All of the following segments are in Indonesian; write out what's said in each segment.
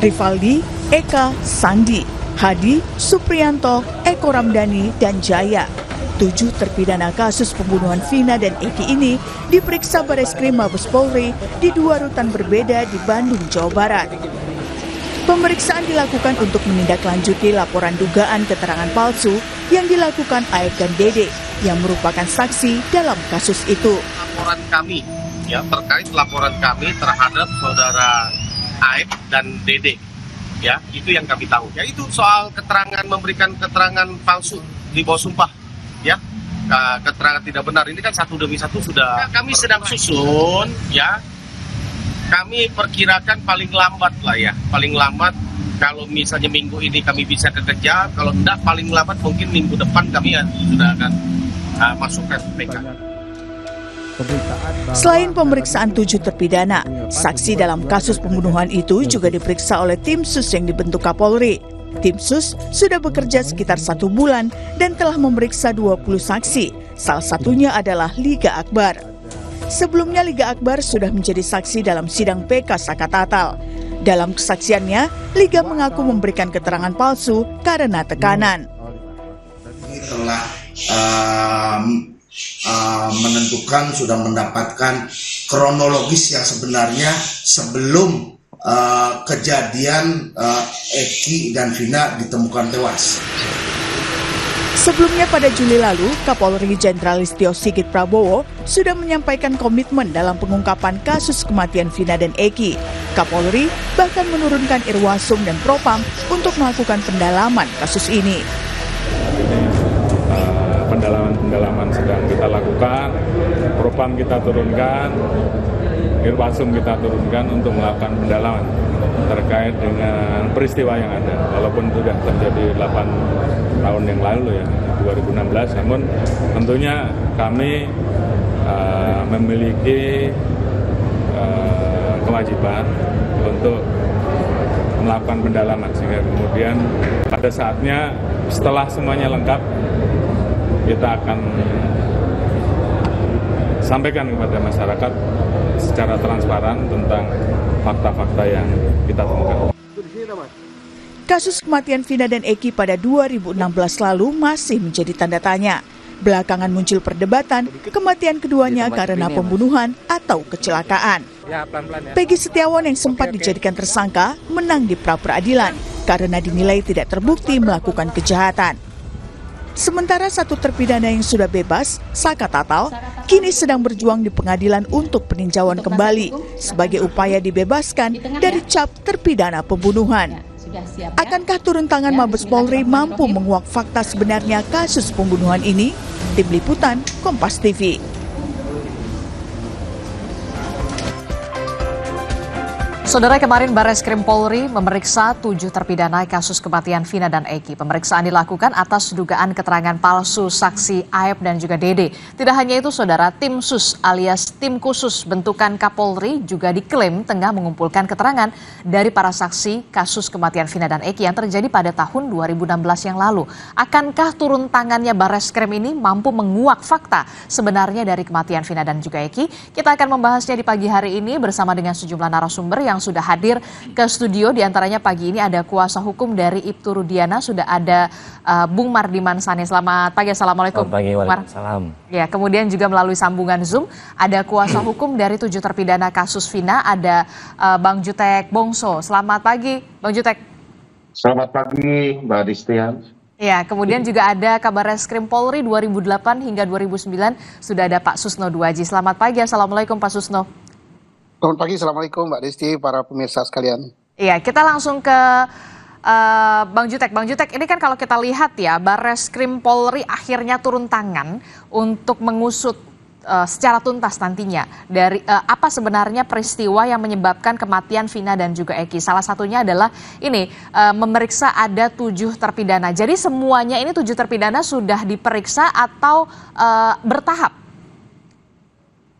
Rivaldi, Eka, Sandi, Hadi, Suprianto, Eko Ramdhani, dan Jaya. Tujuh terpidana kasus pembunuhan Vina dan Eki ini diperiksa Baris Krim Mabes Polri di dua rutan berbeda di Bandung, Jawa Barat. Pemeriksaan dilakukan untuk menindaklanjuti laporan dugaan keterangan palsu yang dilakukan Aib dan Dede yang merupakan saksi dalam kasus itu. Laporan kami ya terkait laporan kami terhadap saudara Aib dan Dede. Ya, itu yang kami tahu. Ya itu soal keterangan memberikan keterangan palsu di bawah sumpah. Ya, keterangan tidak benar ini kan satu demi satu sudah. Nah, kami sedang susun, ya. Kami perkirakan paling lambat lah ya, paling lambat kalau misalnya minggu ini kami bisa kerja, kalau tidak paling lambat mungkin minggu depan kami ya sudah akan uh, ah, masuk ke PK. Selain pemeriksaan tujuh terpidana, saksi dalam kasus pembunuhan itu juga diperiksa oleh tim sus yang dibentuk Kapolri. Tim sus sudah bekerja sekitar satu bulan dan telah memeriksa 20 saksi, salah satunya adalah Liga Akbar. Sebelumnya Liga Akbar sudah menjadi saksi dalam sidang PK Sakatatal. Dalam kesaksiannya, Liga mengaku memberikan keterangan palsu karena tekanan. Telah um, uh, menentukan sudah mendapatkan kronologis yang sebenarnya sebelum uh, kejadian uh, Eki dan Vina ditemukan tewas. Sebelumnya pada Juli lalu, Kapolri Jenderal Listio Sigit Prabowo sudah menyampaikan komitmen dalam pengungkapan kasus kematian Vina dan Eki. Kapolri bahkan menurunkan Irwasum dan Propam untuk melakukan pendalaman kasus ini pendalaman-pendalaman sedang kita lakukan, propam kita turunkan, irwasum kita turunkan untuk melakukan pendalaman terkait dengan peristiwa yang ada. Walaupun sudah terjadi 8 tahun yang lalu ya, 2016, namun tentunya kami uh, memiliki uh, kewajiban untuk melakukan pendalaman sehingga kemudian pada saatnya setelah semuanya lengkap kita akan sampaikan kepada masyarakat secara transparan tentang fakta-fakta yang kita temukan. Kasus kematian Vina dan Eki pada 2016 lalu masih menjadi tanda tanya. Belakangan muncul perdebatan kematian keduanya karena pembunuhan atau kecelakaan. Ya, ya. Peggy Setiawan yang sempat dijadikan tersangka menang di pra peradilan karena dinilai tidak terbukti melakukan kejahatan. Sementara satu terpidana yang sudah bebas, Saka Tatal, kini sedang berjuang di pengadilan untuk peninjauan kembali sebagai upaya dibebaskan dari ya. cap terpidana pembunuhan. Ya, ya. Akankah turun tangan Mabes Polri mampu menguak fakta sebenarnya kasus pembunuhan ini? Tim Liputan, Kompas TV. Saudara kemarin Bares Krim Polri memeriksa tujuh terpidana kasus kematian Vina dan Eki. Pemeriksaan dilakukan atas dugaan keterangan palsu saksi Aep dan juga Dede. Tidak hanya itu saudara, tim sus alias tim khusus bentukan Kapolri juga diklaim tengah mengumpulkan keterangan dari para saksi kasus kematian Vina dan Eki yang terjadi pada tahun 2016 yang lalu. Akankah turun tangannya Bares Krim ini mampu menguak fakta sebenarnya dari kematian Vina dan juga Eki? Kita akan membahasnya di pagi hari ini bersama dengan sejumlah narasumber yang yang sudah hadir ke studio. Di antaranya pagi ini ada kuasa hukum dari Ibtu Rudiana, sudah ada uh, Bung Mardiman Sani. Selamat pagi, Assalamualaikum. Selamat pagi, Waalaikumsalam. Ya, kemudian juga melalui sambungan Zoom ada kuasa hukum dari tujuh terpidana kasus Vina, ada uh, Bang Jutek Bongso. Selamat pagi, Bang Jutek. Selamat pagi, Mbak Distian. Ya, kemudian juga ada kabar reskrim Polri 2008 hingga 2009 sudah ada Pak Susno Duaji. Selamat pagi, Assalamualaikum Pak Susno. Selamat pagi, Assalamualaikum Mbak Desti, para pemirsa sekalian. Iya, kita langsung ke uh, Bang Jutek. Bang Jutek, ini kan kalau kita lihat ya, Bares Krim Polri akhirnya turun tangan untuk mengusut uh, secara tuntas nantinya dari uh, apa sebenarnya peristiwa yang menyebabkan kematian Vina dan juga Eki. Salah satunya adalah ini uh, memeriksa ada tujuh terpidana. Jadi semuanya ini tujuh terpidana sudah diperiksa atau uh, bertahap?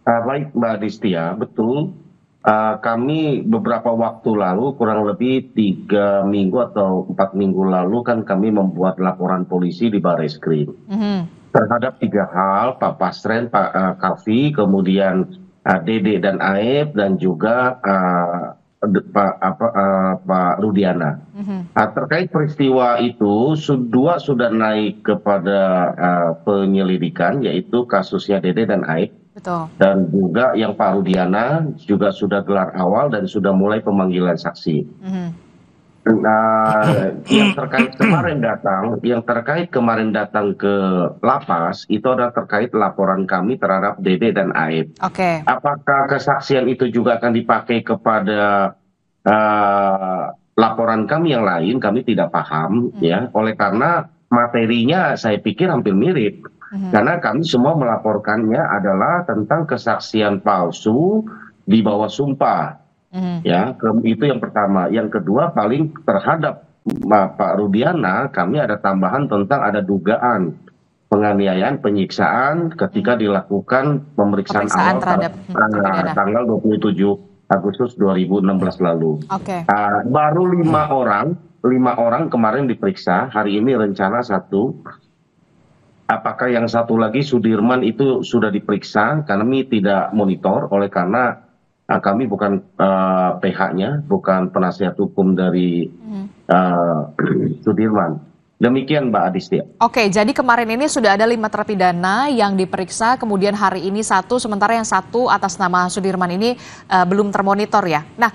Ah, baik Mbak Distia, ya. betul Eh, kami beberapa waktu lalu kurang lebih tiga minggu atau empat minggu lalu kan kami membuat laporan polisi di baris krim mm-hmm. terhadap tiga hal pak pasren pak eh, kavi kemudian eh, dede dan aib dan juga pak apa pak rudiana mm-hmm. terkait peristiwa itu dua sudah naik kepada penyelidikan yaitu kasusnya dede dan aib Betul. Dan juga yang Pak Rudiana juga sudah gelar awal dan sudah mulai pemanggilan saksi. Mm-hmm. Nah, yang terkait kemarin datang, yang terkait kemarin datang ke lapas itu adalah terkait laporan kami terhadap DD dan Aib. Oke. Okay. Apakah kesaksian itu juga akan dipakai kepada uh, laporan kami yang lain? Kami tidak paham hmm ya. Oleh karena materinya saya pikir hampir mirip Iya. karena kami semua melaporkannya adalah tentang kesaksian palsu di bawah sumpah iya. ya itu yang pertama yang kedua paling terhadap Pak Rudiana kami ada tambahan tentang ada dugaan penganiayaan penyiksaan ketika iya. dilakukan pemeriksaan, pemeriksaan awal terhadap hmm, eh, tanggal, tanggal 27 Agustus 2016 lalu okay. uh, baru lima hmm. orang lima orang kemarin diperiksa hari ini rencana satu apakah yang satu lagi Sudirman itu sudah diperiksa Karena kami tidak monitor oleh karena uh, kami bukan uh, eh, PH-nya bukan penasihat hukum dari uh, Sudirman Demikian Mbak Adistia. Oke, jadi kemarin ini sudah ada lima terpidana yang diperiksa, kemudian hari ini satu, sementara yang satu atas nama Sudirman ini uh, belum termonitor ya. Nah,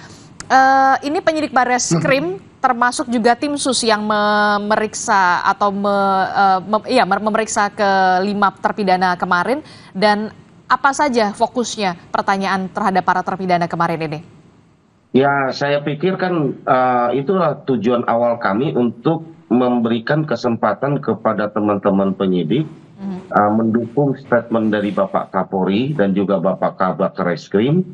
uh, ini penyidik baris hmm. Krim termasuk juga tim sus yang memeriksa atau me, uh, eh, me, ya, memeriksa ke lima terpidana kemarin dan apa saja fokusnya pertanyaan terhadap para terpidana kemarin ini? Ya, saya pikir kan uh, itulah tujuan awal kami untuk memberikan kesempatan kepada teman-teman penyidik mm -hmm. uh, mendukung statement dari Bapak Kapolri dan juga Bapak Kabak Reskrim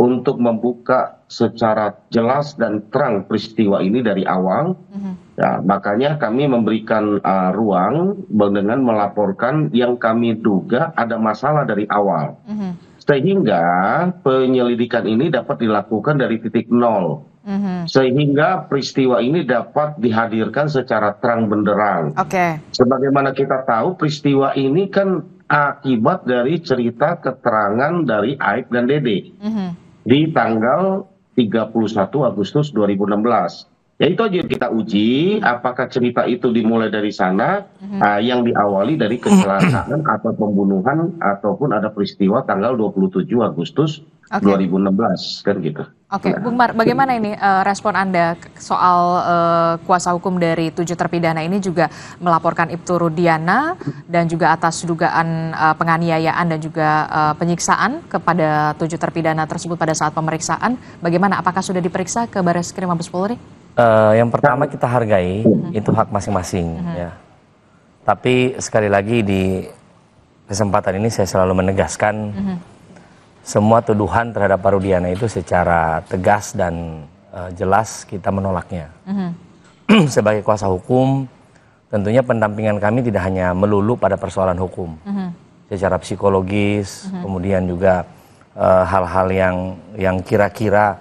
untuk membuka secara jelas dan terang peristiwa ini dari awal. Mm-hmm. Ya, makanya kami memberikan uh, ruang dengan melaporkan yang kami duga ada masalah dari awal. Mm-hmm. Sehingga penyelidikan ini dapat dilakukan dari titik nol. Mm-hmm. Sehingga peristiwa ini dapat dihadirkan secara terang benderang. Oke. Okay. Sebagaimana kita tahu peristiwa ini kan akibat dari cerita keterangan dari Aib dan Dede. Mm-hmm di tanggal tiga puluh satu agustus dua ribu enam belas Ya itu aja yang kita uji apakah cerita itu dimulai dari sana mm-hmm. uh, yang diawali dari kecelakaan atau pembunuhan ataupun ada peristiwa tanggal 27 Agustus okay. 2016 kan gitu. Oke, okay. Nah. Bung Mar, bagaimana ini uh, respon Anda soal uh, kuasa hukum dari tujuh terpidana ini juga melaporkan Ibtu Rudiana dan juga atas dugaan uh, penganiayaan dan juga uh, penyiksaan kepada tujuh terpidana tersebut pada saat pemeriksaan. Bagaimana apakah sudah diperiksa ke Baris Krim Mabes Polri? Uh, yang pertama nah. kita hargai hmm. itu hak masing-masing -huh. Hmm. ya. Tapi sekali lagi di kesempatan ini saya selalu menegaskan -huh. Hmm. semua tuduhan terhadap Parudiana itu secara tegas dan uh, jelas kita menolaknya. -huh. Sebagai kuasa hukum tentunya pendampingan kami tidak hanya melulu pada persoalan hukum. -huh. Secara psikologis -huh. kemudian juga eh, hal-hal uh, yang yang kira-kira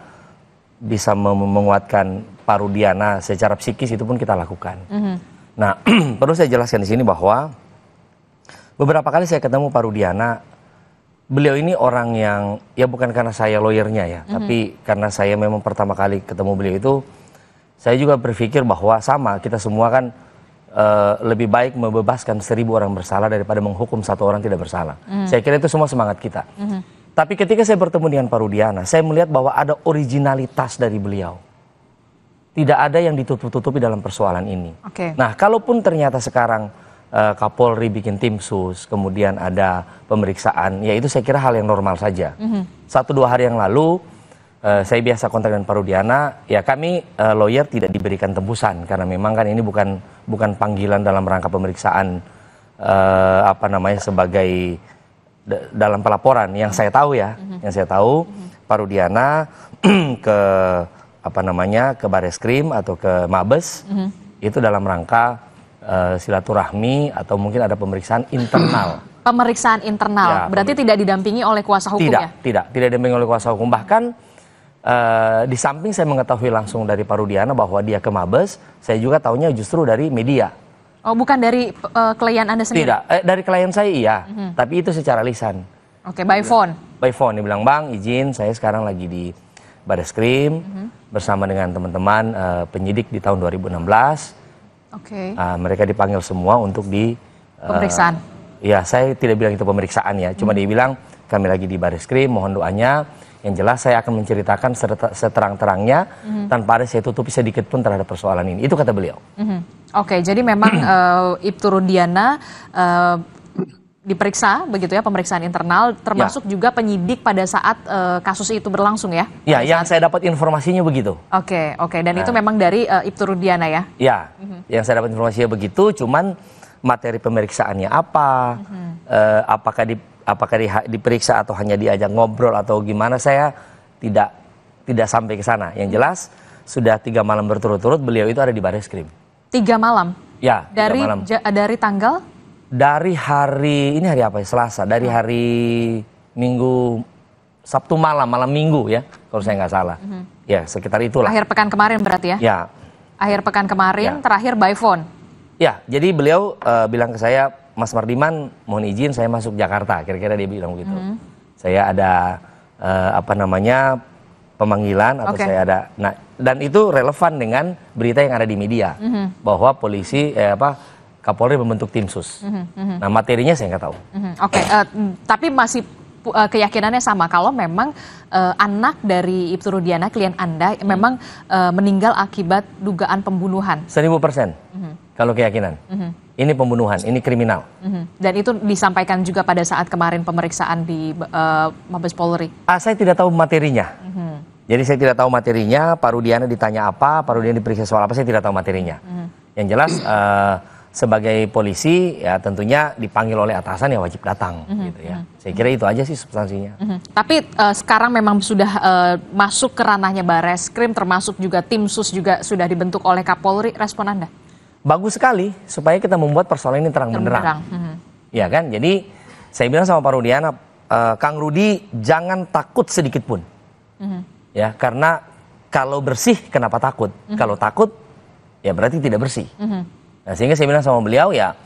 bisa menguatkan Parudiana secara psikis itu pun kita lakukan. Mm -hmm. Nah, perlu saya jelaskan di sini bahwa beberapa kali saya ketemu Parudiana, beliau ini orang yang ya bukan karena saya lawyernya ya, mm-hmm. tapi karena saya memang pertama kali ketemu beliau itu, saya juga berpikir bahwa sama kita semua kan uh, lebih baik membebaskan seribu orang bersalah daripada menghukum satu orang tidak bersalah. Mm-hmm. Saya kira itu semua semangat kita. Mm-hmm. Tapi ketika saya bertemu dengan Parudiana, saya melihat bahwa ada originalitas dari beliau tidak ada yang ditutup-tutupi dalam persoalan ini. Okay. Nah, kalaupun ternyata sekarang uh, Kapolri bikin tim sus, kemudian ada pemeriksaan, ya itu saya kira hal yang normal saja. Mm -hmm. Satu dua hari yang lalu uh, saya biasa kontak dengan Parudiana, ya kami uh, lawyer tidak diberikan tembusan karena memang kan ini bukan bukan panggilan dalam rangka pemeriksaan uh, apa namanya sebagai dalam pelaporan yang saya tahu ya, mm -hmm. yang saya tahu mm -hmm. Parudiana ke apa namanya ke Bareskrim atau ke Mabes mm -hmm. itu dalam rangka uh, silaturahmi atau mungkin ada pemeriksaan internal. Pemeriksaan internal. Ya, Berarti tidak didampingi oleh kuasa hukum tidak, ya? Tidak, tidak didampingi oleh kuasa hukum. Bahkan uh, di samping saya mengetahui langsung dari Parudiana bahwa dia ke Mabes, saya juga tahunya justru dari media. Oh, bukan dari uh, klien Anda sendiri? Tidak, eh, dari klien saya iya, mm -hmm. tapi itu secara lisan. Oke, okay, by phone. By phone, dia bilang, "Bang, izin, saya sekarang lagi di Bareskrim." Mm -hmm bersama dengan teman-teman uh, penyidik di tahun 2016. Oke. Okay. Uh, mereka dipanggil semua untuk di uh, pemeriksaan. Ya, saya tidak bilang itu pemeriksaan ya, cuma hmm. dibilang kami lagi di baris krim, mohon doanya. Yang jelas saya akan menceritakan seterang-terangnya hmm. tanpa ada saya tutupi sedikit pun terhadap persoalan ini. Itu kata beliau. Hmm. Oke, okay, jadi memang uh, Ibtu Rudiana uh, diperiksa begitu ya pemeriksaan internal ya. termasuk ya. juga penyidik pada saat uh, kasus itu berlangsung ya. Ya, yang saya dapat informasinya begitu. Oke, okay, oke okay. dan nah. itu memang dari uh, Ibtu Rudiana ya. Ya. Uh mhm. -huh. Yang saya dapat informasinya begitu cuman materi pemeriksaannya apa? Uh -huh. Uh, apakah di apakah di, diperiksa atau hanya diajak ngobrol atau gimana saya tidak tidak sampai ke sana. Yang jelas sudah tiga malam berturut-turut beliau itu ada di baris krim. Tiga malam. Ya. Dari Ja, dari tanggal dari hari ini hari apa ya Selasa dari ya. hari Minggu Sabtu malam malam Minggu ya kalau saya nggak salah mm-hmm. ya sekitar itulah akhir pekan kemarin berarti ya ya akhir pekan kemarin ya. terakhir by phone ya jadi beliau uh, bilang ke saya Mas Mardiman mohon izin saya masuk Jakarta kira-kira dia bilang gitu mm-hmm. saya ada uh, apa namanya pemanggilan atau okay. saya ada nah dan itu relevan dengan berita yang ada di media mm-hmm. bahwa polisi eh, apa Kapolri membentuk tim sus. Mm -hmm. Nah materinya saya nggak tahu. Mm -hmm. Oke, okay. uh, eh, tapi masih uh, keyakinannya sama kalau memang uh, anak dari Ibtu Rudiana klien anda mm -hmm. memang uh, meninggal akibat dugaan pembunuhan. Seribu persen. Mm -hmm. Kalau keyakinan. Mm -hmm. Ini pembunuhan, ini kriminal. Mm -hmm. Dan itu disampaikan juga pada saat kemarin pemeriksaan di uh, Mabes Polri. Ah, saya tidak tahu materinya. Mm -hmm. Jadi saya tidak tahu materinya. Pak Rudiana ditanya apa, Pak Rudiana diperiksa soal apa, saya tidak tahu materinya. Mm -hmm. Yang jelas. Uh, sebagai polisi ya tentunya dipanggil oleh atasan yang wajib datang mm -hmm. gitu ya. Mhm. Saya kira itu aja sih substansinya. Mm -hmm. Tapi uh, sekarang memang sudah uh, masuk ke ranahnya krim termasuk juga tim sus juga sudah dibentuk oleh Kapolri. Respon Anda? Bagus sekali supaya kita membuat persoalan ini terang benderang. Mm -hmm. Ya kan? Jadi saya bilang sama Pak Rudiana, uh, Kang Rudi jangan takut sedikit pun. Mm -hmm. Ya, karena kalau bersih kenapa takut? Mm -hmm. Kalau takut ya berarti tidak bersih. Mm -hmm. Nah, sehingga saya bilang sama beliau ya,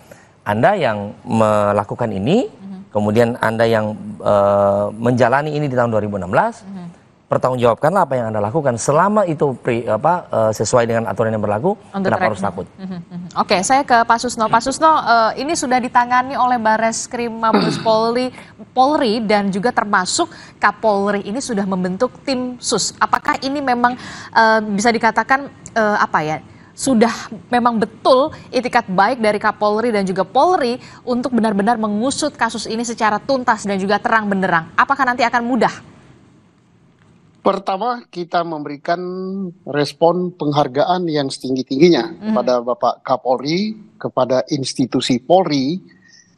Anda yang melakukan ini, mm-hmm. kemudian Anda yang uh, menjalani ini di tahun 2016, mm-hmm. pertanggungjawabkanlah apa yang Anda lakukan selama itu pri, apa eh, sesuai dengan aturan yang berlaku, Untuk kenapa track. harus takut. Mm-hmm. Oke, okay, saya ke Pak Susno. Pak Susno, uh, ini sudah ditangani oleh Bareskrim Mabes Polri, Polri dan juga termasuk Kapolri ini sudah membentuk tim sus. Apakah ini memang uh, bisa dikatakan uh, apa ya? sudah memang betul itikat baik dari Kapolri dan juga Polri untuk benar-benar mengusut kasus ini secara tuntas dan juga terang benderang? Apakah nanti akan mudah? Pertama, kita memberikan respon penghargaan yang setinggi-tingginya mm -hmm. kepada Bapak Kapolri, kepada institusi Polri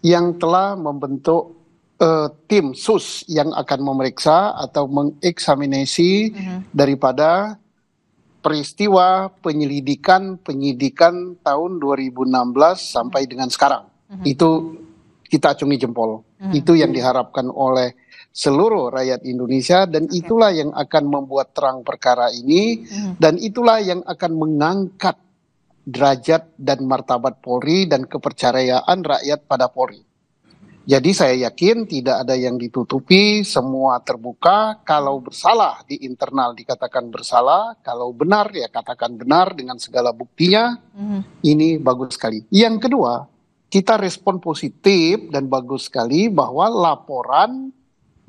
yang telah membentuk uh, tim sus yang akan memeriksa atau mengeksaminasi mm -hmm. daripada peristiwa penyelidikan penyidikan tahun 2016 sampai dengan sekarang. -hmm. Itu kita acungi jempol. -hmm. Itu yang diharapkan oleh seluruh rakyat Indonesia dan okay. itulah yang akan membuat terang perkara ini -hmm. dan itulah yang akan mengangkat derajat dan martabat Polri dan kepercayaan rakyat pada Polri. Jadi saya yakin tidak ada yang ditutupi, semua terbuka. Kalau bersalah di internal dikatakan bersalah, kalau benar ya katakan benar dengan segala buktinya. Mm. Ini bagus sekali. Yang kedua, kita respon positif dan bagus sekali bahwa laporan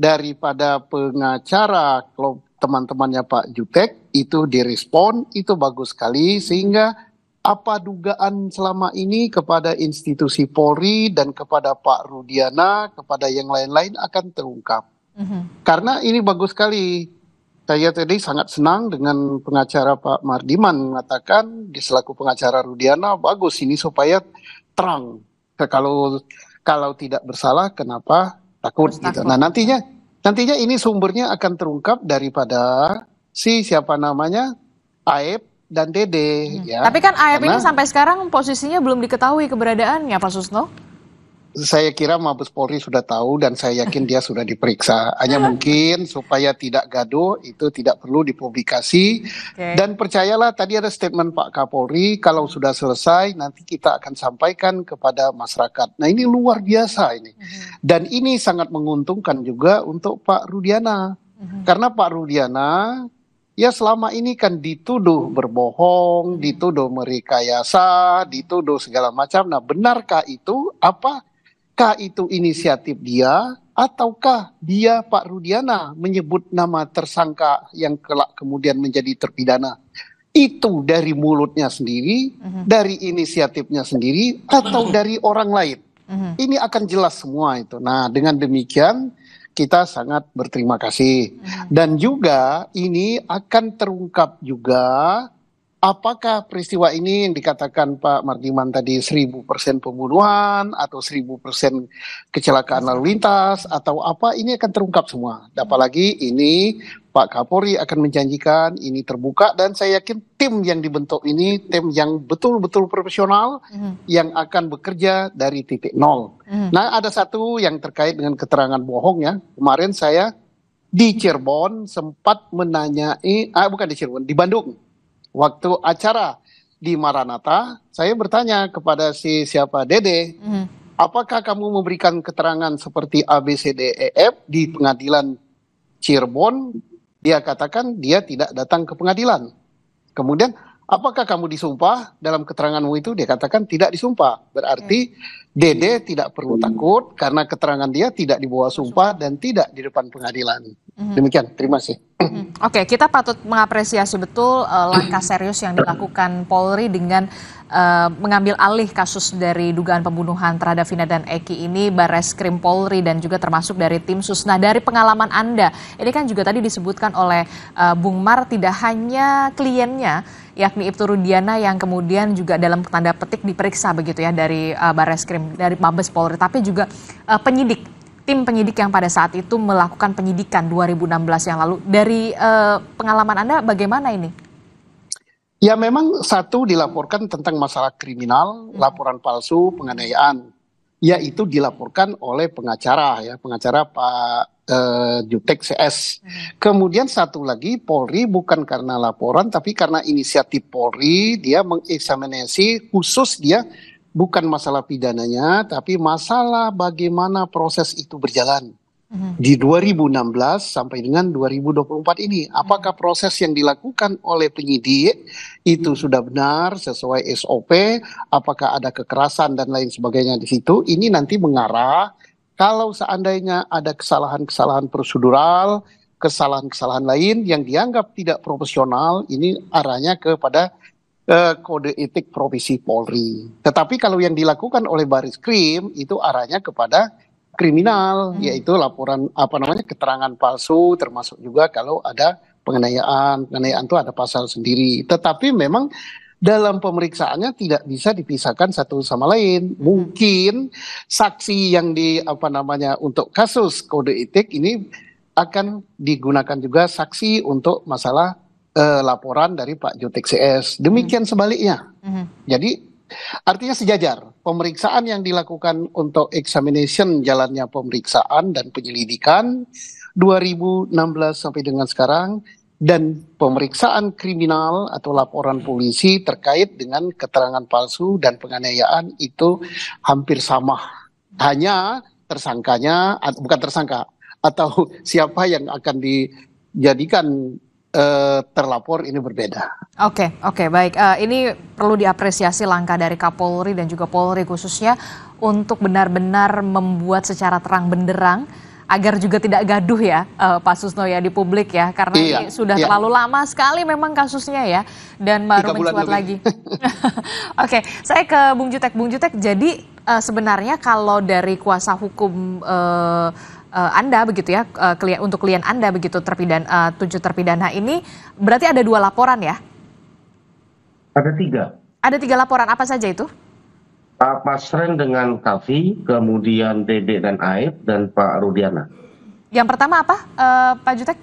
daripada pengacara teman-temannya Pak Jutek itu direspon, itu bagus sekali sehingga apa dugaan selama ini kepada institusi Polri dan kepada Pak Rudiana, kepada yang lain-lain akan terungkap. Mm-hmm. Karena ini bagus sekali. Saya tadi sangat senang dengan pengacara Pak Mardiman mengatakan di selaku pengacara Rudiana bagus ini supaya terang. Kalau kalau tidak bersalah kenapa takut, gitu. takut. gitu. Nah, nantinya nantinya ini sumbernya akan terungkap daripada si siapa namanya Aep dan Dede. Hmm. Ya. Tapi kan AF ini sampai sekarang posisinya belum diketahui keberadaannya, Pak Susno. Saya kira Mabes Polri sudah tahu dan saya yakin dia sudah diperiksa. Hanya mungkin supaya tidak gaduh itu tidak perlu dipublikasi. Okay. Dan percayalah tadi ada statement Pak Kapolri kalau sudah selesai nanti kita akan sampaikan kepada masyarakat. Nah ini luar biasa ini. Hmm. Dan ini sangat menguntungkan juga untuk Pak Rudiana. Hmm. Karena Pak Rudiana ya selama ini kan dituduh berbohong, hmm. dituduh merekayasa, dituduh segala macam. Nah, benarkah itu? Apakah itu inisiatif dia? Ataukah dia Pak Rudiana menyebut nama tersangka yang kelak kemudian menjadi terpidana? Itu dari mulutnya sendiri, uh hmm. -huh. dari inisiatifnya sendiri, atau hmm. dari orang lain. Uh -huh. Ini akan jelas semua itu. Nah, dengan demikian kita sangat berterima kasih. Hmm. Dan juga ini akan terungkap juga apakah peristiwa ini yang dikatakan Pak Mardiman tadi 1000% pembunuhan atau 1000% kecelakaan lalu lintas atau apa ini akan terungkap semua. Apalagi ini Pak Kapolri akan menjanjikan ini terbuka dan saya yakin tim yang dibentuk ini tim yang betul-betul profesional mm. yang akan bekerja dari titik nol. Mm. Nah ada satu yang terkait dengan keterangan bohong ya kemarin saya di Cirebon sempat menanyai ah bukan di Cirebon di Bandung waktu acara di Maranata saya bertanya kepada si siapa Dede. Mm. Apakah kamu memberikan keterangan seperti ABCDEF di pengadilan Cirebon dia katakan dia tidak datang ke pengadilan. Kemudian apakah kamu disumpah dalam keteranganmu itu dia katakan tidak disumpah. Berarti hmm. Dede tidak perlu takut karena keterangan dia tidak dibawa sumpah dan tidak di depan pengadilan. Mhm. Demikian, terima kasih. Mhm. Oke, okay, kita patut mengapresiasi betul uh, langkah serius yang dilakukan Polri dengan uh, mengambil alih kasus dari dugaan pembunuhan terhadap Vina dan Eki ini Bares Krim Polri dan juga termasuk dari tim sus. Nah, dari pengalaman Anda, ini kan juga tadi disebutkan oleh uh, Bung Mar tidak hanya kliennya yakni Ibtu Rudiana yang kemudian juga dalam tanda petik diperiksa begitu ya dari uh, Bares Krim dari Mabes Polri, tapi juga uh, penyidik, tim penyidik yang pada saat itu melakukan penyidikan 2016 yang lalu. Dari uh, pengalaman Anda bagaimana ini? Ya memang satu dilaporkan tentang masalah kriminal, hmm. laporan palsu, penganiayaan. Yaitu dilaporkan oleh pengacara ya, pengacara Pak eh, Jutek CS. Hmm. Kemudian satu lagi Polri bukan karena laporan tapi karena inisiatif Polri dia mengeksaminasi khusus dia bukan masalah pidananya, tapi masalah bagaimana proses itu berjalan mm-hmm. di 2016 sampai dengan 2024 ini. Apakah mm-hmm. proses yang dilakukan oleh penyidik itu mm-hmm. sudah benar sesuai SOP? Apakah ada kekerasan dan lain sebagainya di situ? Ini nanti mengarah kalau seandainya ada kesalahan-kesalahan prosedural, kesalahan-kesalahan lain yang dianggap tidak profesional, ini arahnya kepada kode etik profesi Polri. Tetapi kalau yang dilakukan oleh Baris Krim itu arahnya kepada kriminal, hmm. yaitu laporan apa namanya keterangan palsu, termasuk juga kalau ada penganiayaan, penganiayaan itu ada pasal sendiri. Tetapi memang dalam pemeriksaannya tidak bisa dipisahkan satu sama lain. Mungkin saksi yang di apa namanya untuk kasus kode etik ini akan digunakan juga saksi untuk masalah eh, laporan dari Pak Jutek CS. Demikian hmm. sebaliknya. Hmm. Jadi artinya sejajar. Pemeriksaan yang dilakukan untuk examination jalannya pemeriksaan dan penyelidikan 2016 sampai dengan sekarang dan pemeriksaan kriminal atau laporan polisi terkait dengan keterangan palsu dan penganiayaan itu hampir sama. Hanya tersangkanya bukan tersangka atau siapa yang akan dijadikan Eh, terlapor ini berbeda. Oke, okay, oke, okay, baik. Uh, ini perlu diapresiasi langkah dari Kapolri dan juga Polri khususnya untuk benar-benar membuat secara terang benderang agar juga tidak gaduh ya uh, Pak Susno ya di publik ya karena iya, ini sudah iya. terlalu lama sekali memang kasusnya ya dan baru mencuat lagi. Oke, okay, saya ke Bung Jutek. Bung Jutek, jadi uh, sebenarnya kalau dari kuasa hukum uh, uh, Anda begitu ya uh, eh, klien, untuk klien Anda begitu terpidana uh, eh, tujuh terpidana ini berarti ada dua laporan ya? Ada tiga. Ada tiga laporan apa saja itu? Pak Pasren dengan Kavi, kemudian Dede dan Aib dan Pak Rudiana. Yang pertama apa, uh, Pak Jutek?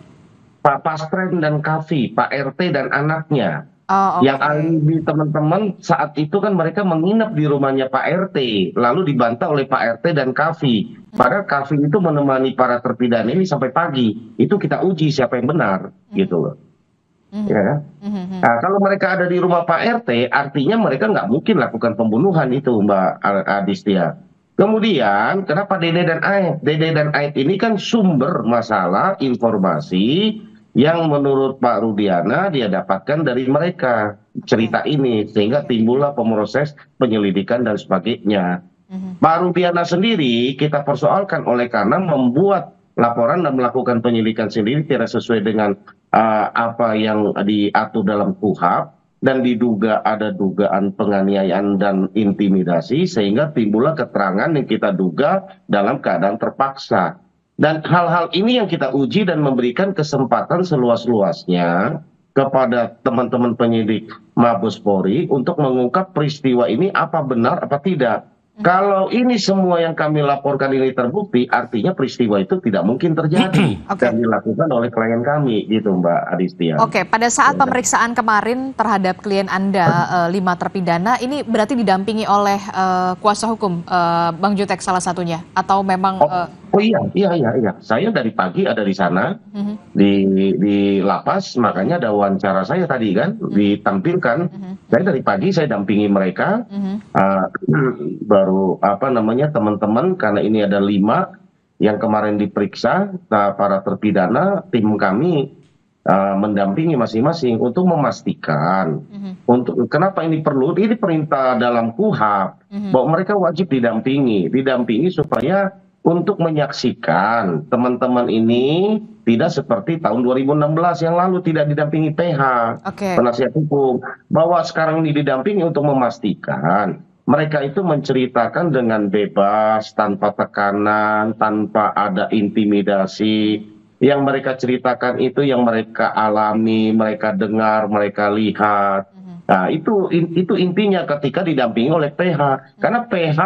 Pak Pasren dan Kavi, Pak RT dan anaknya, Oh, okay. Yang alibi teman-teman saat itu kan mereka menginap di rumahnya Pak RT, lalu dibantah oleh Pak RT dan Kavi. Hmm. Padahal Kavi itu menemani para terpidana ini sampai pagi. Itu kita uji siapa yang benar, mm. gitu loh. Mm. Ya. Mm. Nah, kalau mereka ada di rumah Pak RT, artinya mereka nggak mungkin lakukan pembunuhan itu, Mbak Adistia. Kemudian, kenapa Dede dan Aet? Dede dan Aet ini kan sumber masalah informasi yang menurut Pak Rudiana dia dapatkan dari mereka cerita hmm. ini sehingga timbullah pemroses penyelidikan dan sebagainya. Mm -hmm. Pak Rudiana sendiri kita persoalkan oleh karena membuat laporan dan melakukan penyelidikan sendiri tidak sesuai dengan uh, apa yang diatur dalam KUHAP dan diduga ada dugaan penganiayaan dan intimidasi sehingga timbullah keterangan yang kita duga dalam keadaan terpaksa. Dan hal-hal ini yang kita uji dan memberikan kesempatan seluas-luasnya kepada teman-teman penyidik Mabes Polri untuk mengungkap peristiwa ini apa benar apa tidak. Hmm. Kalau ini semua yang kami laporkan ini terbukti, artinya peristiwa itu tidak mungkin terjadi okay. Hmm. dan dilakukan oleh klien kami, gitu Mbak Aristia. Oke, okay. pada saat ya, ya. pemeriksaan kemarin terhadap klien Anda uh, lima terpidana, ini berarti didampingi oleh uh, kuasa hukum uh, Bang Jutek salah satunya, atau memang? Oh. Uh, Oh iya, iya, iya, iya. Saya dari pagi ada di sana mm-hmm. di di lapas, makanya ada wawancara saya tadi kan mm-hmm. ditampilkan. Mm-hmm. Saya dari pagi saya dampingi mereka, mm-hmm. uh, baru apa namanya teman-teman karena ini ada lima yang kemarin diperiksa nah, para terpidana, tim kami uh, mendampingi masing-masing untuk memastikan mm-hmm. untuk kenapa ini perlu ini perintah dalam kuhab mm-hmm. bahwa mereka wajib didampingi, didampingi supaya untuk menyaksikan teman-teman ini tidak seperti tahun 2016 yang lalu tidak didampingi PH okay. penasihat hukum bahwa sekarang ini didampingi untuk memastikan mereka itu menceritakan dengan bebas tanpa tekanan tanpa ada intimidasi yang mereka ceritakan itu yang mereka alami mereka dengar mereka lihat Nah, itu itu intinya ketika didampingi oleh PH. Karena PH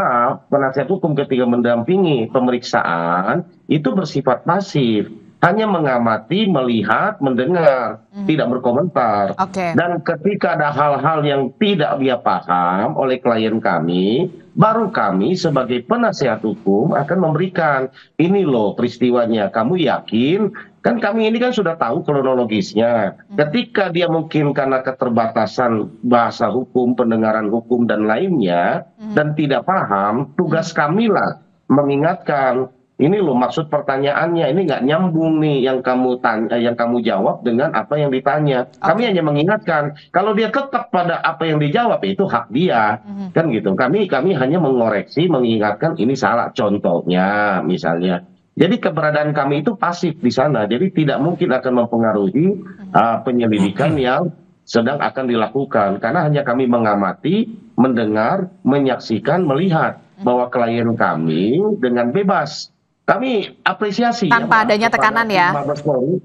penasihat hukum ketika mendampingi pemeriksaan itu bersifat pasif, hanya mengamati, melihat, mendengar, hmm. tidak berkomentar. Okay. Dan ketika ada hal-hal yang tidak dia paham oleh klien kami, baru kami sebagai penasihat hukum akan memberikan ini loh peristiwanya. Kamu yakin Kan kami ini kan sudah tahu kronologisnya. Hmm. Ketika dia mungkin karena keterbatasan bahasa hukum, pendengaran hukum dan lainnya hmm. dan tidak paham, tugas hmm. kami lah mengingatkan ini loh maksud pertanyaannya ini nggak nyambung nih yang kamu tanya eh, yang kamu jawab dengan apa yang ditanya okay. kami hanya mengingatkan kalau dia tetap pada apa yang dijawab ya itu hak dia mm-hmm. kan gitu kami kami hanya mengoreksi mengingatkan ini salah contohnya misalnya jadi keberadaan kami itu pasif di sana, jadi tidak mungkin akan mempengaruhi hmm. uh, penyelidikan hmm. yang sedang akan dilakukan karena hanya kami mengamati, mendengar, menyaksikan, melihat hmm. bahwa klien kami dengan bebas. Kami apresiasi tanpa ya, adanya tekanan ya. Mabes Polri.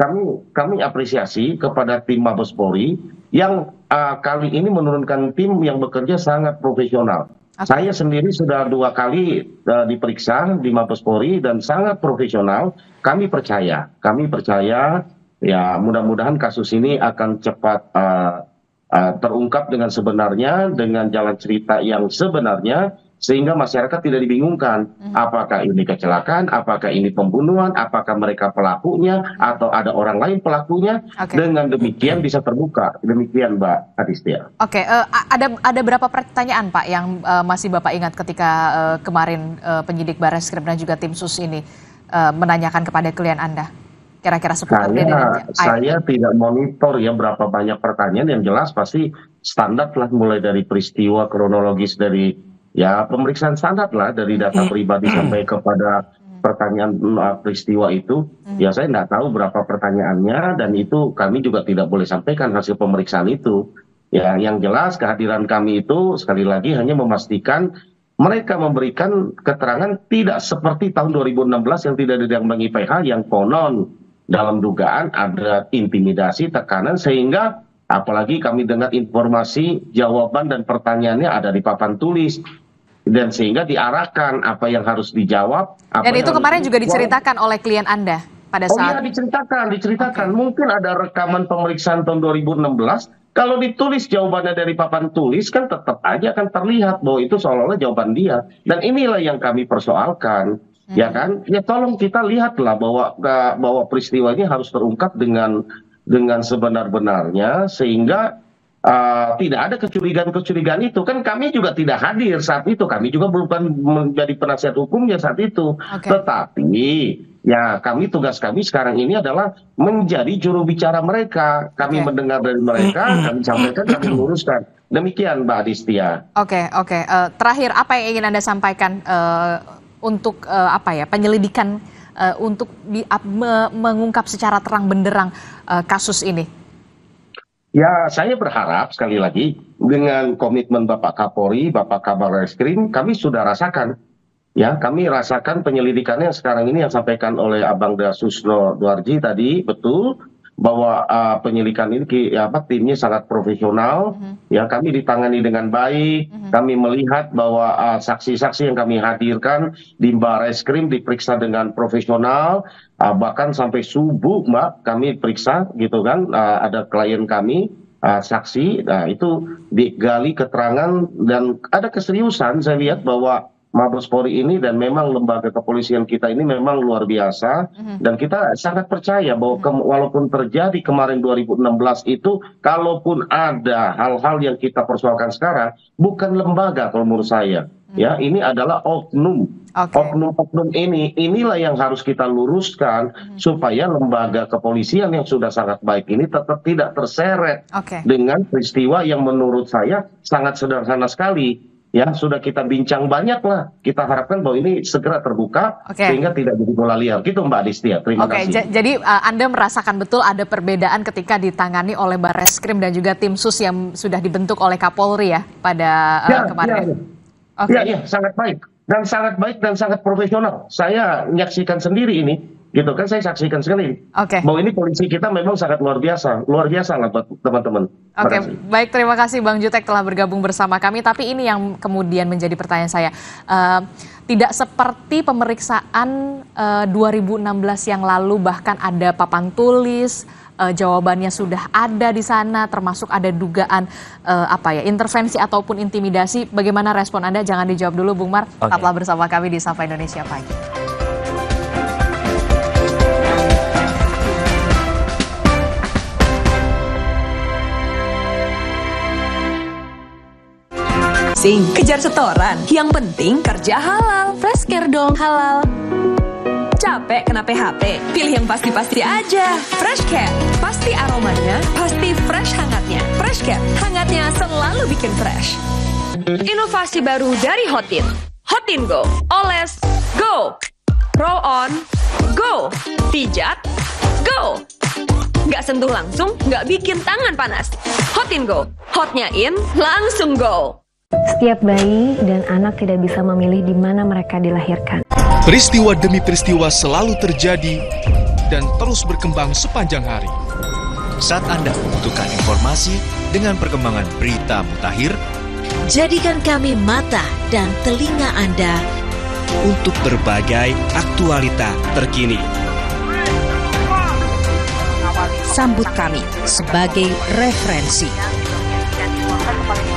Kami kami apresiasi kepada tim Mabes Polri yang uh, kali ini menurunkan tim yang bekerja sangat profesional saya sendiri sudah dua kali eh, diperiksa di Mabes Polri dan sangat profesional. Kami percaya, kami percaya ya mudah-mudahan kasus ini akan cepat uh, uh, terungkap dengan sebenarnya dengan jalan cerita yang sebenarnya sehingga masyarakat tidak dibingungkan hmm. apakah ini kecelakaan, apakah ini pembunuhan, apakah mereka pelakunya atau ada orang lain pelakunya. Okay. Dengan demikian bisa terbuka. Demikian Mbak Adistia. Oke, okay, uh, eh, ada ada berapa pertanyaan Pak yang uh, masih Bapak ingat ketika uh, kemarin uh, penyidik Krim dan juga tim sus ini uh, menanyakan kepada klien Anda? kira-kira seputar saya, saya tidak monitor ya berapa banyak pertanyaan yang jelas pasti standar lah mulai dari peristiwa kronologis dari ya pemeriksaan standar lah dari data pribadi sampai kepada pertanyaan uh, peristiwa itu ya saya tidak tahu berapa pertanyaannya dan itu kami juga tidak boleh sampaikan hasil pemeriksaan itu ya yang jelas kehadiran kami itu sekali lagi hanya memastikan mereka memberikan keterangan tidak seperti tahun 2016 yang tidak ada didampingi PH yang konon dalam dugaan ada intimidasi tekanan sehingga apalagi kami dengar informasi jawaban dan pertanyaannya ada di papan tulis dan sehingga diarahkan apa yang harus dijawab. Apa dan itu kemarin juga diceritakan oleh klien Anda pada saat. Oh iya diceritakan, diceritakan. Okay. Mungkin ada rekaman pemeriksaan tahun 2016. Kalau ditulis jawabannya dari papan tulis kan tetap aja akan terlihat bahwa itu seolah-olah jawaban dia. Dan inilah yang kami persoalkan. Ya hmm. Ya kan? Ya tolong kita lihatlah bahwa bahwa peristiwa ini harus terungkap dengan dengan sebenar-benarnya sehingga Uh, tidak ada kecurigaan-kecurigaan itu kan kami juga tidak hadir saat itu kami juga bukan menjadi penasihat hukumnya saat itu okay. tetapi ya kami tugas kami sekarang ini adalah menjadi juru bicara mereka kami okay. mendengar dari mereka kami sampaikan kami luruskan demikian Mbak Adistia oke okay, oke okay. uh, eh, terakhir apa yang ingin anda sampaikan uh, untuk uh, apa ya penyelidikan uh, untuk di, uh, mengungkap secara terang benderang uh, kasus ini Ya, saya berharap sekali lagi dengan komitmen Bapak Kapolri, Bapak Kabar Reskrim, kami sudah rasakan. Ya, kami rasakan penyelidikannya sekarang ini yang sampaikan oleh Abang Dasusno Duarji tadi, betul bahwa uh, penyelidikan ini ya, apa timnya sangat profesional mm-hmm. ya kami ditangani dengan baik mm-hmm. kami melihat bahwa uh, saksi-saksi yang kami hadirkan di krim diperiksa dengan profesional uh, bahkan sampai subuh Mbak kami periksa gitu kan uh, ada klien kami uh, saksi nah itu digali keterangan dan ada keseriusan saya lihat bahwa Mabes Polri ini dan memang lembaga kepolisian kita ini memang luar biasa mm-hmm. dan kita sangat percaya bahwa mm-hmm. ke, walaupun terjadi kemarin 2016 itu kalaupun ada hal-hal yang kita persoalkan sekarang bukan lembaga kalau menurut saya mm-hmm. ya ini adalah oknum Okay. Oknum-oknum ini, inilah yang harus kita luruskan hmm. supaya lembaga kepolisian yang sudah sangat baik ini tetap tidak terseret okay. dengan peristiwa yang menurut saya sangat sederhana sekali ya sudah kita bincang banyak lah. Kita harapkan bahwa ini segera terbuka okay. sehingga tidak jadi bola liar. Gitu Mbak Adistia, Terima okay, kasih. Oke, jadi uh, Anda merasakan betul ada perbedaan ketika ditangani oleh Bareskrim dan juga tim sus yang sudah dibentuk oleh Kapolri ya pada uh, ya, kemarin. Iya, ya, okay. ya, ya, sangat baik dan sangat baik dan sangat profesional. Saya menyaksikan sendiri ini gitu kan saya saksikan sekali okay. bahwa ini polisi kita memang sangat luar biasa luar biasa lah buat teman-teman oke okay. baik terima kasih bang Jutek telah bergabung bersama kami tapi ini yang kemudian menjadi pertanyaan saya uh, tidak seperti pemeriksaan uh, eh, 2016 yang lalu bahkan ada papan tulis uh, jawabannya sudah ada di sana termasuk ada dugaan uh, apa ya intervensi ataupun intimidasi bagaimana respon Anda jangan dijawab dulu Bung Mar okay. tetaplah bersama kami di Sapa Indonesia pagi pusing, kejar setoran. Yang penting kerja halal. Fresh care dong halal. Capek kena PHP? Pilih yang pasti-pasti aja. Fresh Care. Pasti aromanya, pasti fresh hangatnya. Fresh Care, hangatnya selalu bikin fresh. Inovasi baru dari Hotin. Hotin Go. Oles, go. Roll on, go. Pijat, go. Gak sentuh langsung, gak bikin tangan panas. Hotin Go. Hotnya in, langsung go. Setiap bayi dan anak tidak bisa memilih di mana mereka dilahirkan. Peristiwa demi peristiwa selalu terjadi dan terus berkembang sepanjang hari. Saat Anda membutuhkan informasi dengan perkembangan berita mutakhir, jadikan kami mata dan telinga Anda untuk berbagai aktualita terkini. Sambut kami sebagai referensi.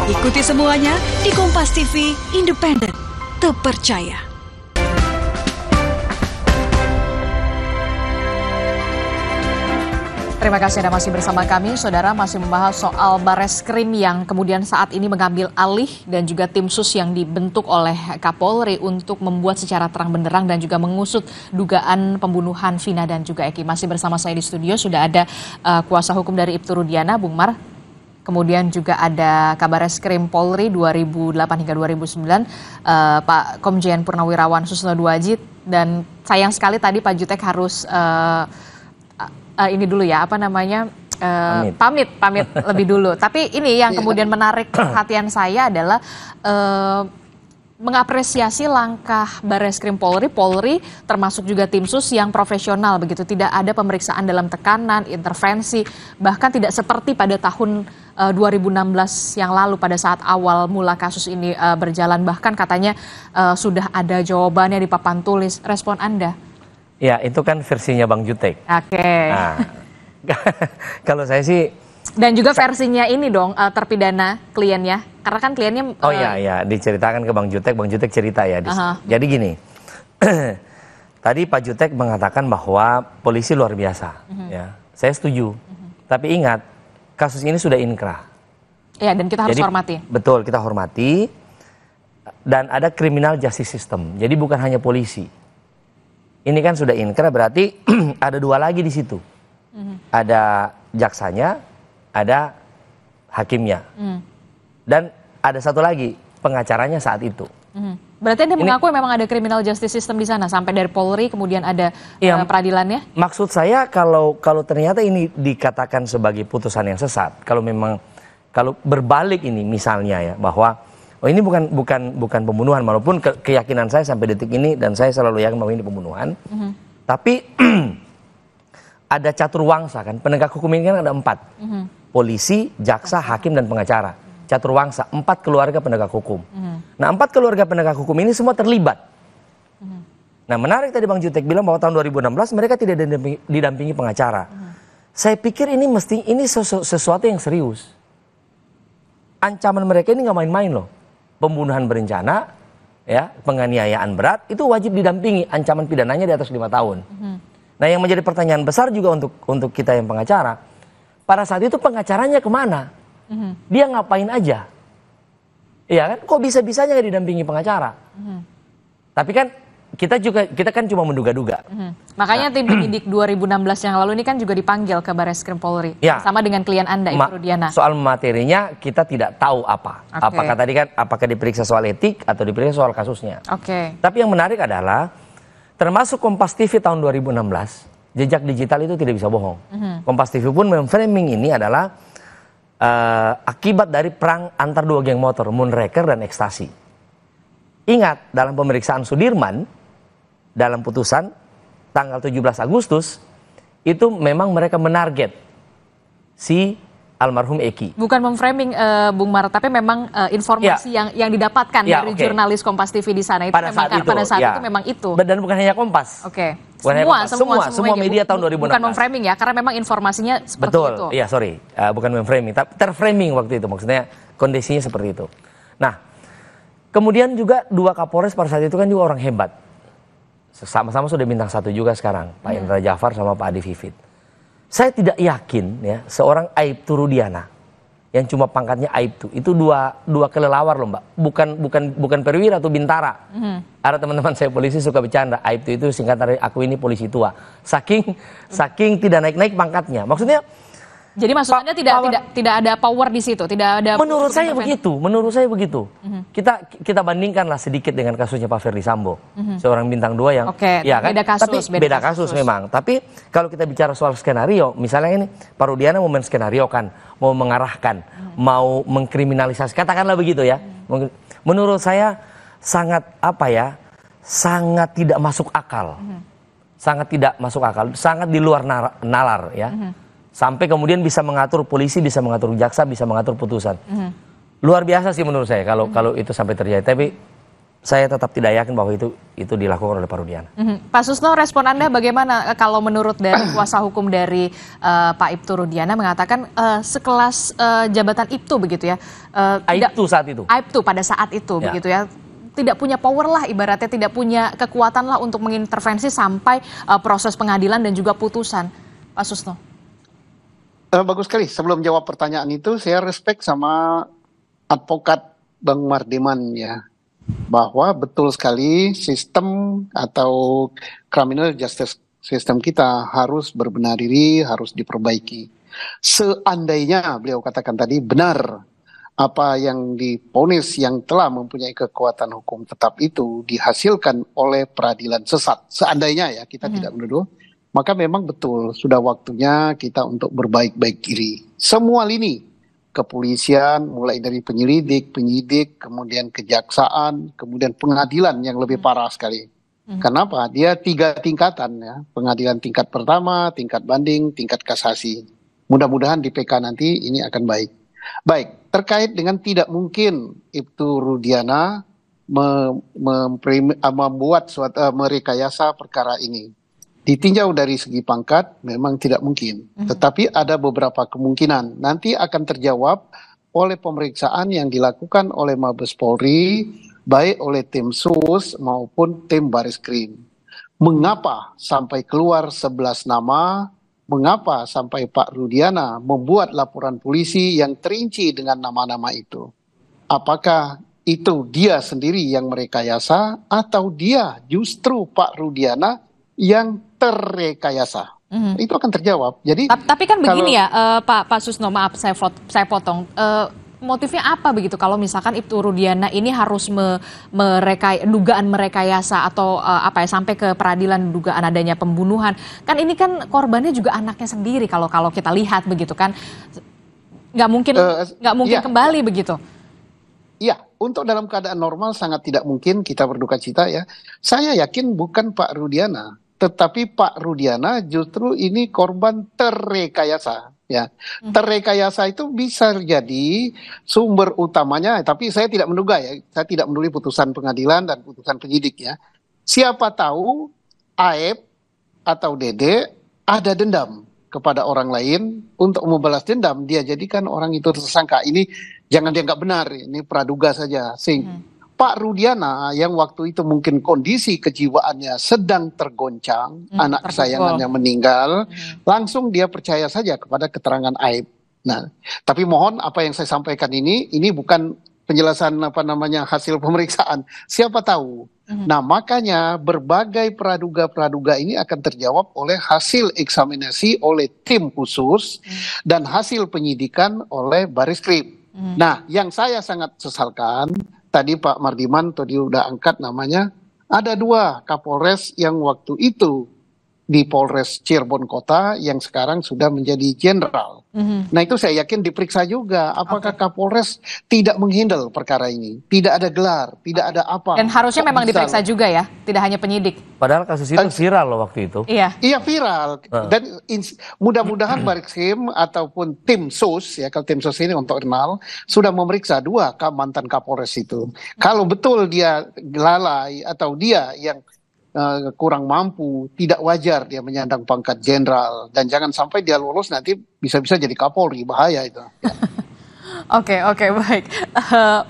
Ikuti semuanya di Kompas TV Independen, terpercaya. Terima kasih Anda masih bersama kami. Saudara masih membahas soal bares krim yang kemudian saat ini mengambil alih dan juga tim sus yang dibentuk oleh Kapolri untuk membuat secara terang benderang dan juga mengusut dugaan pembunuhan Vina dan juga Eki. Masih bersama saya di studio sudah ada uh, kuasa hukum dari Ibtu Rudiana, Bung Mar. Kemudian juga ada kabar Eskrim Polri 2008 hingga 2009 uh, eh, Pak Komjen Purnawirawan Susno Duwaji, dan sayang sekali tadi Pak Jutek harus uh, uh, ini dulu ya apa namanya Uh, pamit. pamit, pamit lebih dulu. Tapi ini yang iya. kemudian menarik perhatian saya adalah uh, mengapresiasi langkah Bareskrim Polri, Polri termasuk juga tim sus yang profesional begitu, tidak ada pemeriksaan dalam tekanan, intervensi, bahkan tidak seperti pada tahun uh, eh, 2016 yang lalu pada saat awal mula kasus ini uh, berjalan, bahkan katanya uh, sudah ada jawabannya di papan tulis. Respon Anda? Ya, itu kan versinya Bang Jutek. Oke. Okay. Nah, kalau saya sih dan juga versinya ini dong uh, terpidana kliennya, karena kan kliennya. Uh, oh eh, iya iya, diceritakan ke Bang Jutek, Bang Jutek cerita ya. Uh -huh. Jadi gini, tadi Pak Jutek mengatakan bahwa polisi luar biasa, uh mhm. -huh. ya. Saya setuju, uh mhm. -huh. tapi ingat kasus ini sudah inkrah. Iya dan kita harus Jadi, hormati. Betul kita hormati dan ada kriminal justice system. Jadi bukan hanya polisi. Ini kan sudah inkrah berarti ada dua lagi di situ. Uh mhm. -huh. Ada jaksanya, ada hakimnya. Hmm. Dan ada satu lagi pengacaranya saat itu. Hmm. Berarti dia mengaku memang ada criminal justice system di sana sampai dari Polri kemudian ada ya, uh, peradilannya? Maksud saya kalau kalau ternyata ini dikatakan sebagai putusan yang sesat, kalau memang kalau berbalik ini misalnya ya bahwa oh ini bukan bukan bukan pembunuhan walaupun ke, keyakinan saya sampai detik ini dan saya selalu yakin bahwa ini pembunuhan. -hmm. Tapi ada catur wangsa kan penegak hukum ini kan ada empat mm-hmm. polisi jaksa hakim dan pengacara catur wangsa empat keluarga penegak hukum mm-hmm. nah empat keluarga penegak hukum ini semua terlibat mm-hmm. nah menarik tadi bang Jutek bilang bahwa tahun 2016 mereka tidak didampingi, didampingi pengacara mm-hmm. saya pikir ini mesti ini sesu, sesuatu yang serius ancaman mereka ini nggak main-main loh pembunuhan berencana ya penganiayaan berat itu wajib didampingi ancaman pidananya di atas lima tahun mm-hmm Nah yang menjadi pertanyaan besar juga untuk untuk kita yang pengacara, pada saat itu pengacaranya kemana? Mm-hmm. Dia ngapain aja? Iya kan? Kok bisa-bisanya nggak didampingi pengacara? Mm-hmm. Tapi kan kita juga kita kan cuma menduga-duga. Mm-hmm. Makanya nah, tim penyidik 2016 yang lalu ini kan juga dipanggil ke Baris Krim Polri, ya, sama dengan klien anda Ibu Rudiana. Soal materinya kita tidak tahu apa. Okay. Apakah tadi kan apakah diperiksa soal etik atau diperiksa soal kasusnya? Oke. Okay. Tapi yang menarik adalah termasuk Kompas TV tahun 2016, jejak digital itu tidak bisa bohong. Mm -hmm. Kompas TV pun memframing ini adalah uh, akibat dari perang antar dua geng motor, Moonraker dan Ekstasi. Ingat, dalam pemeriksaan Sudirman, dalam putusan tanggal 17 Agustus, itu memang mereka menarget si almarhum Eki. Bukan memframing uh, Bung Mar, tapi memang uh, informasi ya. yang yang didapatkan ya, dari okay. jurnalis Kompas TV di sana itu pada memang saat itu, pada saat ya. itu memang itu. Dan bukan hanya Kompas. Oke. Okay. semua, semua, semua, semua media tahun 2016. Bukan memframing ya, karena memang informasinya seperti Betul. itu. Betul. Iya, sorry. Uh, bukan memframing, tapi terframing waktu itu maksudnya kondisinya seperti itu. Nah, kemudian juga dua Kapolres pada saat itu kan juga orang hebat. Sama-sama sudah bintang satu juga sekarang, Pak iya. Indra Jafar sama Pak Adi Vivit saya tidak yakin ya seorang Aibtu Rudiana yang cuma pangkatnya Aibtu itu dua dua kelelawar loh mbak bukan bukan bukan perwira atau bintara hmm. ada teman-teman saya polisi suka bercanda Aibtu itu singkatan dari aku ini polisi tua saking saking tidak naik-naik pangkatnya maksudnya jadi maksudnya Anda tidak power, tidak tidak ada power di situ, tidak ada Menurut saya begitu, menurut saya begitu. Mm -hmm. Kita kita bandingkanlah sedikit dengan kasusnya Pak Ferdi Sambo. Mm -hmm. Seorang bintang dua yang okay, ya kan? Beda kasus, Tapi beda, beda kasus, kasus memang. Tapi kalau kita bicara soal skenario, misalnya ini Parudiana mau skenario kan, mau mengarahkan, mm -hmm. mau mengkriminalisasi, katakanlah begitu ya. Mm -hmm. Menurut saya sangat apa ya? sangat tidak masuk akal. Mm -hmm. Sangat tidak masuk akal, sangat di luar nalar, ya. Mm -hmm sampai kemudian bisa mengatur polisi, bisa mengatur jaksa, bisa mengatur putusan. Mm. Luar biasa sih menurut saya kalau mm. kalau itu sampai terjadi. Tapi saya tetap tidak yakin bahwa itu itu dilakukan oleh Pak Mm-hmm. Pak Susno, respon Anda bagaimana eh, kalau menurut dari kuasa hukum dari uh, Pak Ibtu Rudiana mengatakan uh, sekelas uh, jabatan Ibtu begitu ya? Uh, tidak, saat itu. Ibtu pada saat itu ya. begitu ya? tidak punya power lah ibaratnya tidak punya kekuatan lah untuk mengintervensi sampai uh, proses pengadilan dan juga putusan Pak Susno. Uh, bagus sekali. Sebelum jawab pertanyaan itu, saya respect sama advokat Bang Mardiman ya, bahwa betul sekali sistem atau criminal justice sistem kita harus berbenah diri, harus diperbaiki. Seandainya beliau katakan tadi benar apa yang diponis yang telah mempunyai kekuatan hukum tetap itu dihasilkan oleh peradilan sesat. Seandainya ya kita hmm. tidak menuduh, maka memang betul sudah waktunya kita untuk berbaik-baik diri. Semua lini, kepolisian, mulai dari penyelidik, penyidik, kemudian kejaksaan, kemudian pengadilan yang lebih hmm. parah sekali. Hmm. Kenapa? Dia tiga tingkatan ya, pengadilan tingkat pertama, tingkat banding, tingkat kasasi. Mudah-mudahan di PK nanti ini akan baik. Baik, terkait dengan tidak mungkin Ibtu Rudiana mem, mem, membuat suatu uh, merekayasa perkara ini ditinjau dari segi pangkat memang tidak mungkin. Mhm. Tetapi ada beberapa kemungkinan nanti akan terjawab oleh pemeriksaan yang dilakukan oleh Mabes Polri baik oleh tim SUS maupun tim Baris Krim. Mengapa sampai keluar 11 nama? Mengapa sampai Pak Rudiana membuat laporan polisi yang terinci dengan nama-nama itu? Apakah itu dia sendiri yang merekayasa atau dia justru Pak Rudiana yang terrekayasa. mm Itu akan terjawab. Jadi tapi kan begini ya, uh, Pak Pak Susno, maaf saya fot saya potong. Uh, motifnya apa begitu kalau misalkan Ibtu Rudiana ini harus me, dugaan merekayasa atau uh, apa ya sampai ke peradilan dugaan adanya pembunuhan. Kan ini kan korbannya juga anaknya sendiri kalau kalau kita lihat begitu kan nggak mungkin nggak uh, mungkin iya. kembali begitu. Iya, untuk dalam keadaan normal sangat tidak mungkin kita berduka cita ya. Saya yakin bukan Pak Rudiana tetapi Pak Rudiana justru ini korban terrekayasa ya. Hmm. Terrekayasa itu bisa jadi sumber utamanya tapi saya tidak menduga ya. Saya tidak menduli putusan pengadilan dan putusan penyidik ya. Siapa tahu Aep atau Dede ada dendam kepada orang lain untuk membalas dendam dia jadikan orang itu tersangka. Ini jangan dianggap benar, ini praduga saja. Sing hmm Pak Rudiana yang waktu itu mungkin kondisi kejiwaannya sedang tergoncang, hmm, anak kesayangannya meninggal, hmm. langsung dia percaya saja kepada keterangan aib. Nah, tapi mohon apa yang saya sampaikan ini ini bukan penjelasan apa namanya hasil pemeriksaan. Siapa tahu. Hmm. Nah, makanya berbagai praduga-praduga ini akan terjawab oleh hasil eksaminasi oleh tim khusus hmm. dan hasil penyidikan oleh baris krim. Hmm. Nah, yang saya sangat sesalkan tadi Pak Mardiman tadi udah angkat namanya, ada dua Kapolres yang waktu itu di Polres Cirebon Kota yang sekarang sudah menjadi jenderal. Mm-hmm. Nah itu saya yakin diperiksa juga apakah okay. Kapolres tidak menghandle perkara ini, tidak ada gelar, tidak okay. ada apa. Dan harusnya memang misal. diperiksa juga ya, tidak hanya penyidik. Padahal kasus itu eh, viral loh waktu itu. Iya. Iya viral uh. dan mudah-mudahan Sim ataupun tim Sus ya kalau tim Sus ini untuk internal sudah memeriksa dua mantan Kapolres itu. Mm -hmm. Kalau betul dia lalai atau dia yang uh, kurang mampu, tidak wajar dia menyandang pangkat jenderal dan jangan sampai dia lolos nanti bisa-bisa jadi Kapolri bahaya itu. Oke oke baik. Uh,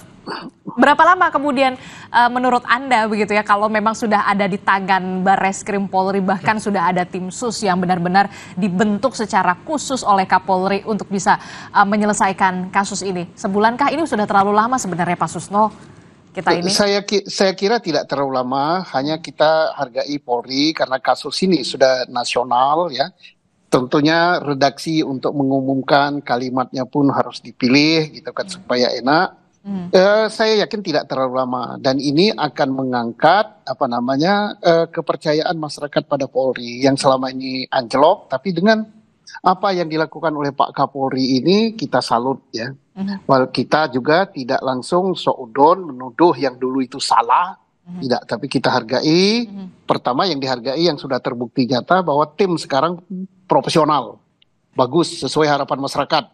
berapa lama kemudian uh, menurut anda begitu ya kalau memang sudah ada di tangan Bareskrim Polri bahkan sudah ada tim sus yang benar-benar dibentuk secara khusus oleh Kapolri untuk bisa uh, menyelesaikan kasus ini sebulankah ini sudah terlalu lama sebenarnya Pak Susno? kita ini? Saya saya kira tidak terlalu lama, hanya kita hargai Polri karena kasus ini sudah nasional ya. Tentunya redaksi untuk mengumumkan kalimatnya pun harus dipilih gitu kan supaya enak. Hmm. Uh, saya yakin tidak terlalu lama dan ini akan mengangkat apa namanya uh, kepercayaan masyarakat pada Polri yang selama ini anjlok tapi dengan apa yang dilakukan oleh Pak Kapolri ini kita salut ya. Mhm. Well, kita juga tidak langsung seudon menuduh yang dulu itu salah, mhm. tidak. Tapi kita hargai. Mhm. Pertama yang dihargai yang sudah terbukti nyata bahwa tim sekarang profesional, bagus sesuai harapan masyarakat.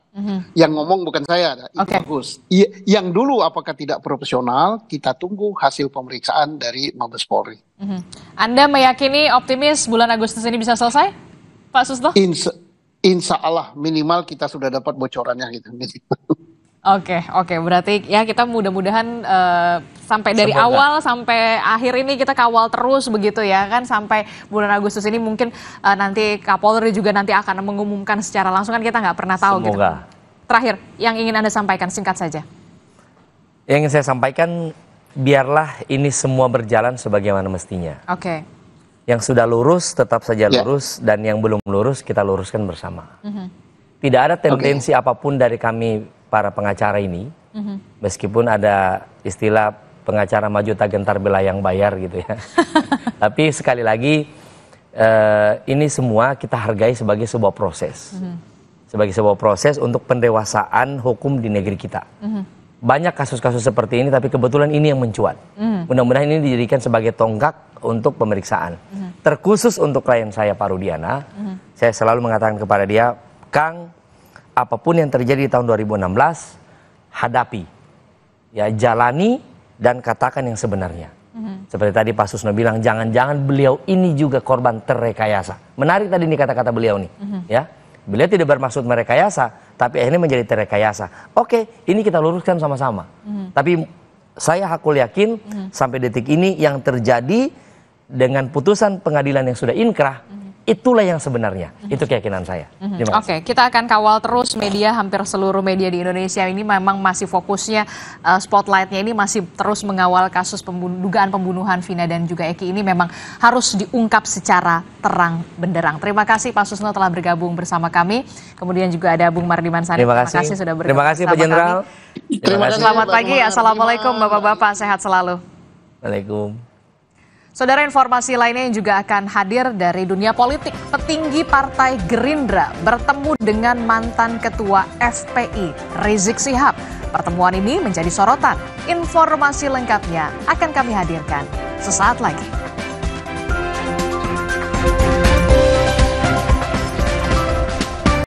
Yang ngomong bukan saya, itu iya, okay. bagus. Iya, yang dulu apakah tidak profesional? Kita tunggu hasil pemeriksaan dari Mabes Polri. Anda meyakini optimis bulan Agustus ini bisa selesai, Pak Suslo? Insya insya Allah minimal kita sudah dapat bocorannya gitu. Oke, okay, oke. Okay. Berarti ya kita mudah-mudahan uh, sampai dari Semoga. awal sampai akhir ini kita kawal terus begitu ya kan sampai bulan Agustus ini mungkin uh, nanti Kapolri juga nanti akan mengumumkan secara langsung kan kita nggak pernah tahu gitu. Semoga. gitu. Terakhir, yang ingin Anda sampaikan singkat saja. Yang ingin saya sampaikan biarlah ini semua berjalan sebagaimana mestinya. Oke. Okay yang sudah lurus tetap saja ya. lurus yeah. dan yang belum lurus kita luruskan bersama. Mm -hmm. Tidak ada tendensi okay. apapun dari kami para pengacara ini, mm -hmm. meskipun ada istilah pengacara maju tak gentar bela yang bayar gitu ya. Tapi sekali lagi eh, ini semua kita hargai sebagai sebuah proses, mm -hmm. sebagai sebuah proses untuk pendewasaan hukum di negeri kita. Mm -hmm banyak kasus-kasus seperti ini tapi kebetulan ini yang mencuat. Mm. Mudah-mudahan ini dijadikan sebagai tonggak untuk pemeriksaan. Uh mhm. -huh. Terkhusus untuk klien saya Pak Rudiana, uh mhm. -huh. saya selalu mengatakan kepada dia, Kang, apapun yang terjadi di tahun 2016, hadapi, ya jalani dan katakan yang sebenarnya. Mm-hmm. Seperti tadi Pak Susno bilang, jangan-jangan beliau ini juga korban terrekayasa. Menarik tadi ini kata-kata beliau nih, mm-hmm. ya. Beliau tidak bermaksud merekayasa, tapi akhirnya menjadi terrekayasa. Oke, ini kita luruskan sama-sama. Mm-hmm. Tapi saya hakul yakin mm-hmm. sampai detik ini yang terjadi dengan putusan pengadilan yang sudah inkrah, mhm. itulah yang sebenarnya. Mhm. Itu keyakinan saya. Mhm. Oke, okay, kita akan kawal terus media hampir seluruh media di Indonesia ini memang masih fokusnya uh, spotlightnya ini masih terus mengawal kasus pembun dugaan pembunuhan Vina dan juga Eki ini memang harus diungkap secara terang benderang. Terima kasih Pak Susno telah bergabung bersama kami. Kemudian juga ada Bung Mardiman Sari. Terima kasih, terima kasih sudah bergabung. Terima kasih Pak Jenderal. Terima kasih. Selamat pagi. Assalamualaikum Bapak-bapak. Sehat selalu. Waalaikumsalam. Saudara informasi lainnya yang juga akan hadir dari dunia politik. Petinggi Partai Gerindra bertemu dengan mantan Ketua FPI Rizik Sihab. Pertemuan ini menjadi sorotan. Informasi lengkapnya akan kami hadirkan sesaat lagi.